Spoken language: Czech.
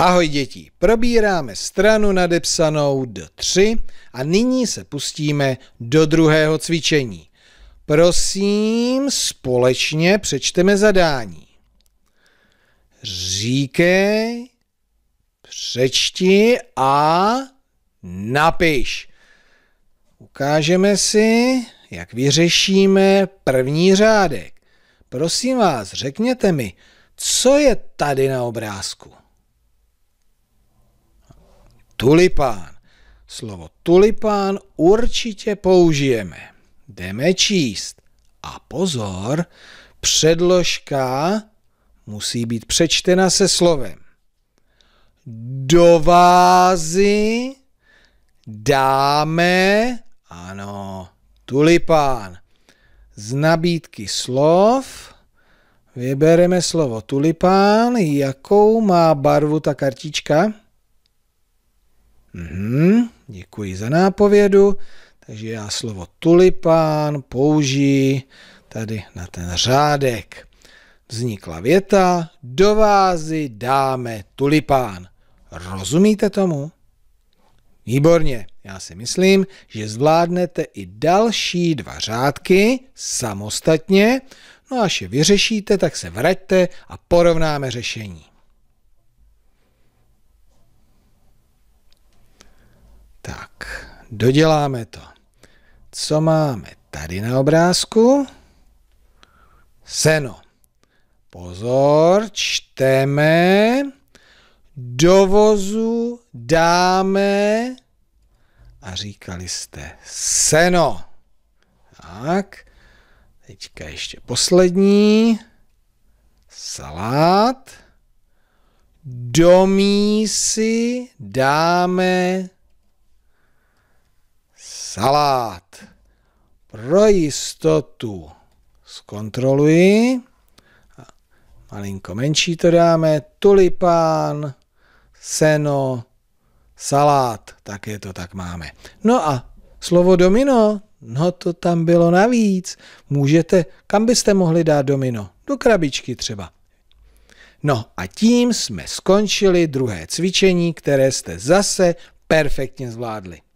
Ahoj děti, probíráme stranu nadepsanou D3 a nyní se pustíme do druhého cvičení. Prosím, společně přečteme zadání. Říkej, přečti a napiš. Ukážeme si, jak vyřešíme první řádek. Prosím vás, řekněte mi, co je tady na obrázku tulipán. Slovo tulipán určitě použijeme. Jdeme číst. A pozor, předložka musí být přečtena se slovem. Do vázy dáme, ano, tulipán. Z nabídky slov vybereme slovo tulipán. Jakou má barvu ta kartička? Mm-hmm, děkuji za nápovědu. Takže já slovo tulipán použiji tady na ten řádek. Vznikla věta, do vázy dáme tulipán. Rozumíte tomu? Výborně, já si myslím, že zvládnete i další dva řádky samostatně. No až je vyřešíte, tak se vraťte a porovnáme řešení. Tak, doděláme to. Co máme tady na obrázku? Seno. Pozor, čteme. Dovozu dáme. A říkali jste seno. Tak, teďka ještě poslední. Salát. Do mísy dáme salát. Pro jistotu zkontroluji. Malinko menší to dáme. Tulipán, seno, salát. Tak je to, tak máme. No a slovo domino, no to tam bylo navíc. Můžete, kam byste mohli dát domino? Do krabičky třeba. No a tím jsme skončili druhé cvičení, které jste zase perfektně zvládli.